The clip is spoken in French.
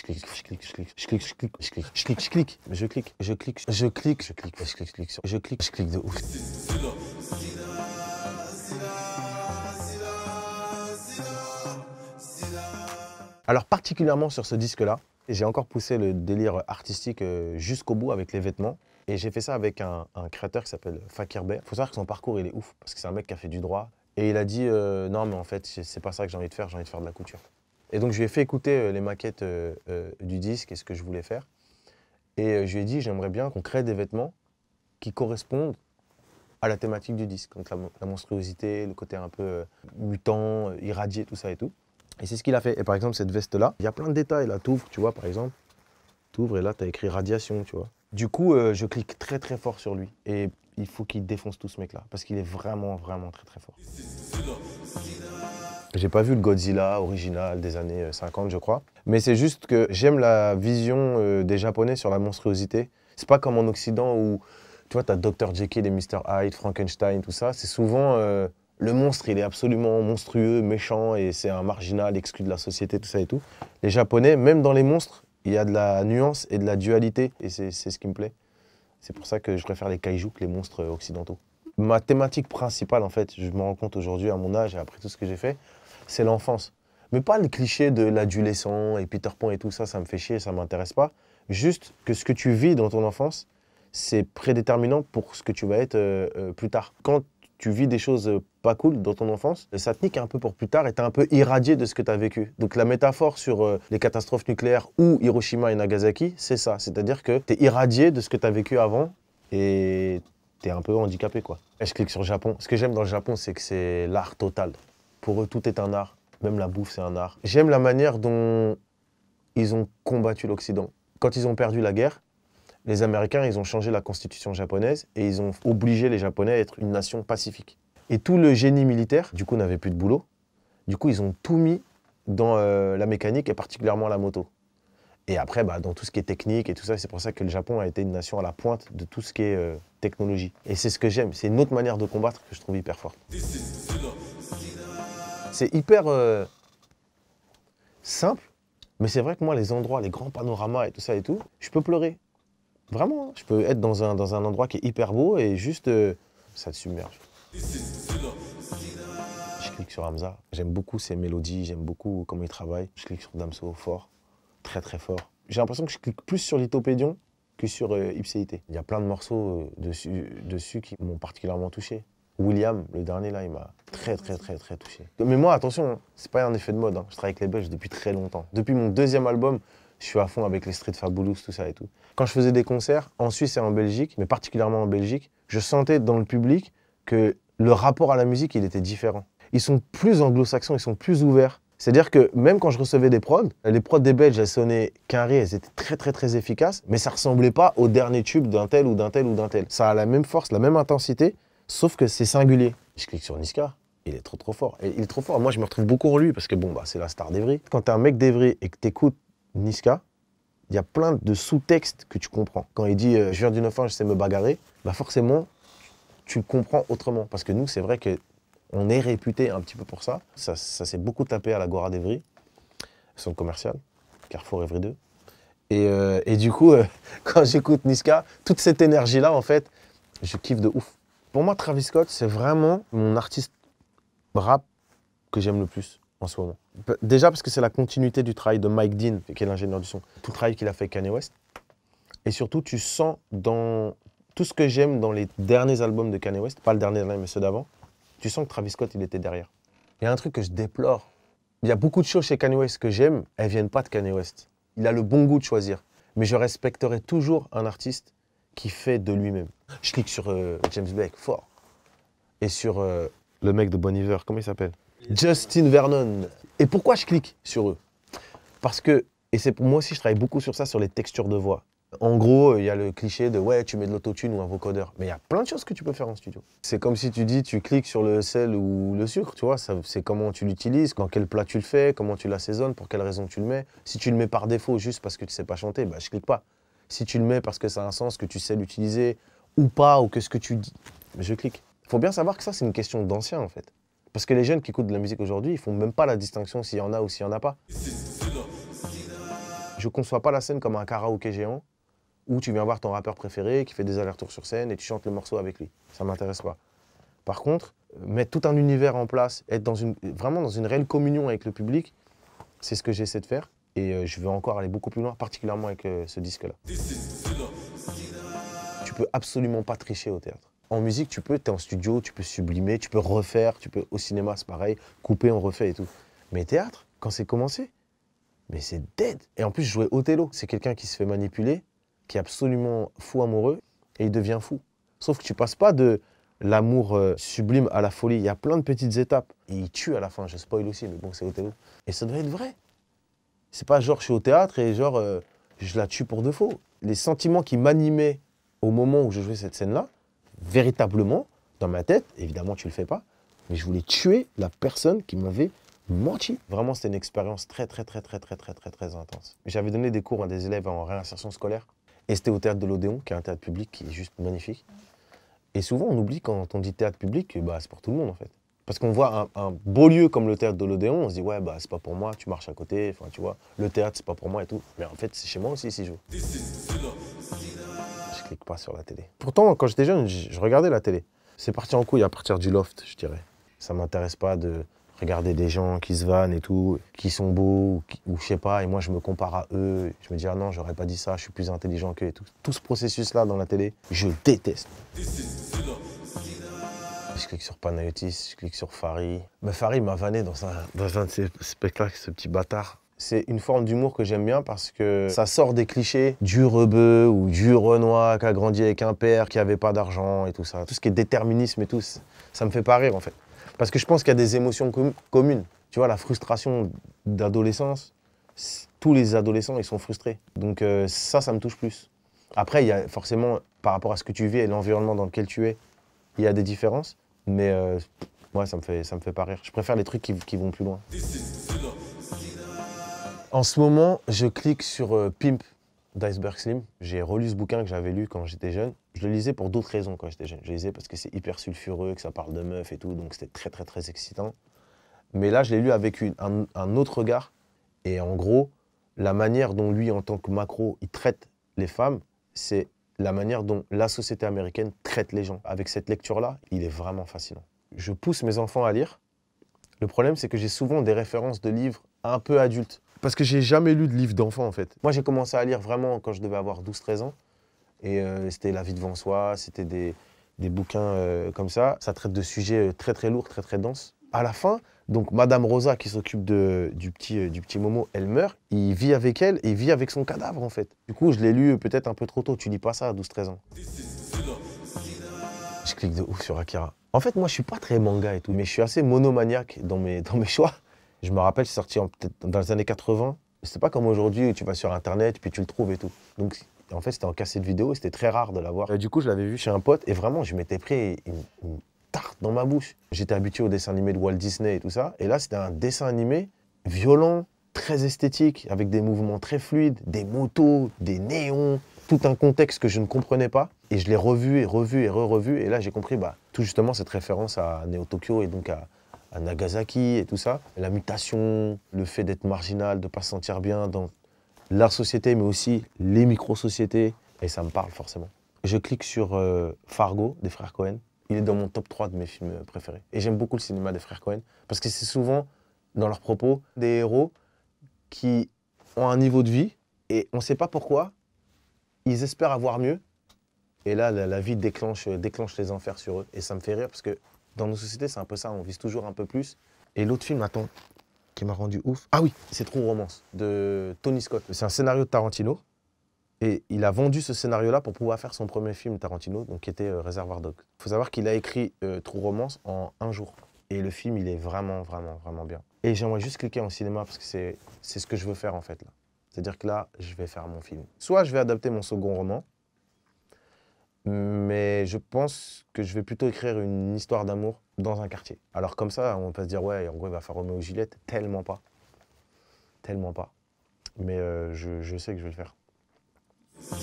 Je clique, je clique, je clique, je clique, je clique, je clique, je clique, je clique, je clique, je clique, je clique, je clique, je clique, je clique, je clique de ouf. Alors particulièrement sur ce disque-là, j'ai encore poussé le délire artistique euh, jusqu'au bout avec les vêtements. Et j'ai fait ça avec un, créateur qui s'appelle Fakir Bey. Faut savoir que son parcours, il est ouf, parce que c'est un mec qui a fait du droit. Et il a dit, euh, non, mais en fait, c'est pas ça que j'ai envie de faire, j'ai envie de faire de la couture. Et donc, je lui ai fait écouter euh, les maquettes euh, euh, du disque et ce que je voulais faire. Et je lui ai dit, j'aimerais bien qu'on crée des vêtements qui correspondent à la thématique du disque, donc la, monstruosité, le côté un peu mutant, irradié, tout ça et tout. Et c'est ce qu'il a fait. Et par exemple, cette veste-là, il y a plein de détails. Là, t'ouvres, tu vois, par exemple. T'ouvres et là, tu as écrit radiation, tu vois. Du coup, je clique très très fort sur lui. Et il faut qu'il défonce tout ce mec-là, parce qu'il est vraiment, vraiment très très fort. J'ai pas vu le Godzilla original des années 50, euh, je crois. Mais c'est juste que j'aime la vision euh, des Japonais sur la monstruosité. C'est pas comme en Occident où, tu vois, t'as Dr. Jekyll et Mr. Hyde, Frankenstein, tout ça. C'est souvent euh, le monstre, il est absolument monstrueux, méchant et c'est un marginal exclu de la société, tout ça et tout. Les Japonais, même dans les monstres, il y a de la nuance et de la dualité et c'est ce qui me plaît. C'est pour ça que je préfère les kaiju que les monstres occidentaux. Ma thématique principale, en fait, je me rends compte aujourd'hui à mon âge et après tout ce que j'ai fait, c'est l'enfance. Mais pas le cliché de l'adolescent et Peter Pan et tout ça, ça me fait chier, ça m'intéresse pas. Juste que ce que tu vis dans ton enfance, c'est prédéterminant pour ce que tu vas être euh, euh, plus tard. Quand tu vis des choses euh, pas cool dans ton enfance, ça te nique un peu pour plus tard et t'es un peu irradié de ce que tu as vécu. Donc la métaphore sur les catastrophes nucléaires ou Hiroshima et Nagasaki, c'est ça. C'est-à-dire que tu es irradié de ce que tu as vécu avant et t'es un peu handicapé quoi. je clique sur Japon. Ce que j'aime dans le Japon, c'est que c'est l'art total. Pour eux, tout est un art. Même la bouffe, c'est un art. J'aime la manière dont ils ont combattu l'Occident. Quand ils ont perdu la guerre, les Américains, ils ont changé la constitution japonaise et ils ont obligé les Japonais à être une nation pacifique. Et tout le génie militaire, du coup, n'avait plus de boulot. Du coup, ils ont tout mis dans euh, la mécanique et particulièrement la moto. Et après, bah, dans tout ce qui est technique et tout ça, c'est pour ça que le Japon a été une nation à la pointe de tout ce qui est euh, technologie. Et c'est ce que j'aime, c'est une autre manière de combattre que je trouve hyper forte. C'est hyper euh, simple, mais c'est vrai que moi, les endroits, les grands panoramas et tout ça et tout, je peux pleurer. Vraiment, hein. je peux être dans un, dans un endroit qui est hyper beau et juste, euh, ça te submerge. Je clique sur Hamza. J'aime beaucoup ses mélodies, j'aime beaucoup comment il travaille. Je clique sur Damso, fort, très très fort. J'ai l'impression que je clique plus sur Lithopédion que sur euh, Ipséité. Il y a plein de morceaux dessus, dessus qui m'ont particulièrement touché. William, le dernier là, il m'a très, très, très, très touché. Mais moi, attention, hein, c'est pas un effet de mode. Hein. Je travaille avec les Belges depuis très longtemps. Depuis mon deuxième album, je suis à fond avec les Street Fabulous, tout ça et tout. Quand je faisais des concerts en Suisse et en Belgique, mais particulièrement en Belgique, je sentais dans le public que le rapport à la musique, il était différent. Ils sont plus anglo-saxons, ils sont plus ouverts. C'est-à-dire que même quand je recevais des prods, les prods des Belges, elles sonnaient carrées, elles étaient très très très efficaces, mais ça ressemblait pas au dernier tube d'un tel ou d'un tel ou d'un tel. Ça a la même force, la même intensité, sauf que c'est singulier. Je clique sur Niska, il est trop trop fort. Et il est trop fort. Moi, je me retrouve beaucoup en lui parce que bon, bah, c'est la star d'Evry. Quand t'es un mec d'Evry et que t'écoutes Niska, il y a plein de sous-textes que tu comprends. Quand il dit euh, je viens du 9 je sais me bagarrer, bah forcément, tu le comprends autrement. Parce que nous, c'est vrai que on est réputé un petit peu pour ça. Ça, s'est beaucoup tapé à la Gora d'Evry, son commercial, Carrefour Evry 2. Euh, et, du coup, euh, quand j'écoute Niska, toute cette énergie-là, en fait, je kiffe de ouf. Pour moi, Travis Scott, c'est vraiment mon artiste rap que j'aime le plus en ce moment. Déjà parce que c'est la continuité du travail de Mike Dean, qui est l'ingénieur du son, tout le travail qu'il a fait avec Kanye West. Et surtout, tu sens dans tout ce que j'aime dans les derniers albums de Kanye West, pas le dernier mais ceux d'avant, tu sens que Travis Scott, il était derrière. Il y a un truc que je déplore. Il y a beaucoup de choses chez Kanye West que j'aime, elles viennent pas de Kanye West. Il a le bon goût de choisir. Mais je respecterai toujours un artiste qui fait de lui-même. Je clique sur euh, James Blake, fort. Et sur euh, le mec de Bon Iver, comment il s'appelle Justin Vernon. Et pourquoi je clique sur eux Parce que, et c'est pour moi aussi, je travaille beaucoup sur ça, sur les textures de voix. En gros, il y a le cliché de ouais, tu mets de l'autotune ou un vocodeur. Mais il y a plein de choses que tu peux faire en studio. C'est comme si tu dis, tu cliques sur le sel ou le sucre, tu vois. C'est comment tu l'utilises, quand quel plat tu le fais, comment tu l'assaisonnes, pour quelle raison tu le mets. Si tu le mets par défaut juste parce que tu sais pas chanter, bah je clique pas. Si tu le mets parce que ça a un sens, que tu sais l'utiliser ou pas, ou que ce que tu dis, je clique faut bien savoir que ça, c'est une question d'ancien, en fait. Parce que les jeunes qui écoutent de la musique aujourd'hui, ils font même pas la distinction s'il y en a ou s'il y en a pas. Je conçois pas la scène comme un karaoké géant où tu viens voir ton rappeur préféré qui fait des allers-retours sur scène et tu chantes le morceau avec lui. Ça m'intéresse pas. Par contre, euh, mettre tout un univers en place, être dans une, vraiment dans une réelle communion avec le public, c'est ce que j'essaie de faire. Et euh, je veux encore aller beaucoup plus loin, particulièrement avec euh, ce disque-là. Tu peux absolument pas tricher au théâtre en musique, tu peux, tu es en studio, tu peux sublimer, tu peux refaire, tu peux au cinéma, c'est pareil, couper, on refait et tout. Mais théâtre, quand c'est commencé, mais c'est dead. Et en plus, jouer jouais Othello, c'est quelqu'un qui se fait manipuler, qui est absolument fou amoureux, et il devient fou. Sauf que tu passes pas de l'amour euh, sublime à la folie. Il y a plein de petites étapes. il tue à la fin, je spoil aussi, mais bon, c'est Othello. Et ça devait être vrai. C'est pas genre je suis au théâtre et genre euh, je la tue pour de faux. Les sentiments qui m'animaient au moment où je jouais cette scène-là, véritablement, dans ma tête, évidemment, tu le fais pas, mais je voulais tuer la personne qui m'avait menti. Vraiment, c'était une expérience très, très, très, très, très, très, très, très intense. J'avais donné des cours à des élèves en réinsertion scolaire, et c'était au théâtre de l'Odéon, qui est un théâtre public qui est juste magnifique. Et souvent, on oublie quand on dit théâtre public, bah, c'est pour tout le monde en fait. Parce qu'on voit un, beau lieu comme le théâtre de l'Odéon, on se dit ouais bah c'est pas pour moi, tu marches à côté, enfin tu vois, le théâtre c'est pas pour moi et tout. Mais en fait c'est chez moi aussi si je pas sur la télé. Pourtant, quand j'étais jeune, je regardais la télé. C'est parti en couille à partir du loft, je dirais. Ça m'intéresse pas de regarder des gens qui se vannent et tout, qui sont beaux ou, je sais pas, et moi je me compare à eux. Je me dis, ah non, j'aurais pas dit ça, je suis plus intelligent qu'eux et tout. Tout ce processus-là dans la télé, je déteste. Je clique sur Panayotis, je clique sur Farid. Mais Farid m'a vanné dans un, dans un de ses spectacles, ce petit bâtard c'est une forme d'humour que j'aime bien parce que ça sort des clichés du rebeu ou du renois qui a grandi avec un père qui avait pas d'argent et tout ça. Tout ce qui est déterminisme et tout, ça me fait pas rire en fait. Parce que je pense qu'il y a des émotions communes. Tu vois, la frustration d'adolescence, tous les adolescents, ils sont frustrés. Donc euh, ça, ça me touche plus. Après, il y a forcément, par rapport à ce que tu vis et l'environnement dans lequel tu es, il y a des différences. Mais euh, moi, ça me, fait, ça me fait pas rire. Je préfère les trucs qui vont plus loin. En ce moment, je clique sur euh, Pimp d'Iceberg Slim. J'ai relu ce bouquin que j'avais lu quand j'étais jeune. Je le lisais pour d'autres raisons quand j'étais jeune. Je le lisais parce que c'est hyper sulfureux, que ça parle de meufs et tout, donc c'était très très très excitant. Mais là, je l'ai lu avec un, autre regard. Et en gros, la manière dont lui, en tant que macro, il traite les femmes, c'est la manière dont la société américaine traite les gens. Avec cette lecture-là, il est vraiment fascinant. Je pousse mes enfants à lire. Le problème, c'est que j'ai souvent des références de livres un peu adultes. Parce que j'ai jamais lu de livre d'enfant, en fait. Moi, j'ai commencé à lire vraiment quand je devais avoir 12-13 ans. Et euh, c'était La vie devant soi, c'était des, bouquins euh, comme ça. Ça traite de sujets euh, très très lourds, très très denses. À la fin, donc Madame Rosa, qui s'occupe du petit, du petit Momo, elle meurt. Il vit avec elle et il vit avec son cadavre, en fait. Du coup, je l'ai lu peut-être un peu trop tôt. Tu lis pas ça à 12-13 ans. Je clique de ouf sur Akira. En fait, moi, je suis pas très manga et tout, mais je suis assez monomaniaque dans mes, dans mes choix. Je me rappelle, c'est sorti en, dans les années 80. C'est pas comme aujourd'hui où tu vas sur Internet puis tu le trouves et tout. Donc en fait, c'était en cassette vidéo et c'était très rare de l'avoir. Euh, du coup, je l'avais vu chez un pote et vraiment, je m'étais pris une, tarte dans ma bouche. J'étais habitué aux dessins animés de Walt Disney et tout ça. Et là, c'était un dessin animé violent, très esthétique, avec des mouvements très fluides, des motos, des néons, tout un contexte que je ne comprenais pas. Et je l'ai revu et revu et re-revu. Et là, j'ai compris bah, tout justement cette référence à Neo Tokyo et donc à, à Nagasaki et tout ça. La mutation, le fait d'être marginal, de ne pas se sentir bien dans la société, mais aussi les micro-sociétés. Et ça me parle forcément. Je clique sur euh, Fargo des frères Cohen. Il est dans mon top 3 de mes films préférés. Et j'aime beaucoup le cinéma des frères Cohen parce que c'est souvent, dans leurs propos, des héros qui ont un niveau de vie et on ne sait pas pourquoi, ils espèrent avoir mieux. Et là, la, vie déclenche, déclenche les enfers sur eux. Et ça me fait rire parce que dans nos sociétés, c'est un peu ça, on vise toujours un peu plus. Et l'autre film, attends, qui m'a rendu ouf. Ah oui, c'est Trou Romance de Tony Scott. C'est un scénario de Tarantino. Et il a vendu ce scénario-là pour pouvoir faire son premier film Tarantino, donc qui était euh, Réservoir Dogs. Il faut savoir qu'il a écrit euh, Trou Romance en un jour. Et le film, il est vraiment, vraiment, vraiment bien. Et j'aimerais juste cliquer en cinéma parce que c'est ce que je veux faire en fait là. C'est-à-dire que là, je vais faire mon film. Soit je vais adapter mon second roman, mais je pense que je vais plutôt écrire une histoire d'amour dans un quartier. Alors comme ça, on peut se dire, ouais, en gros, il va faire aux Juliette. Tellement pas. Tellement pas. Mais euh, je, sais que je vais le faire.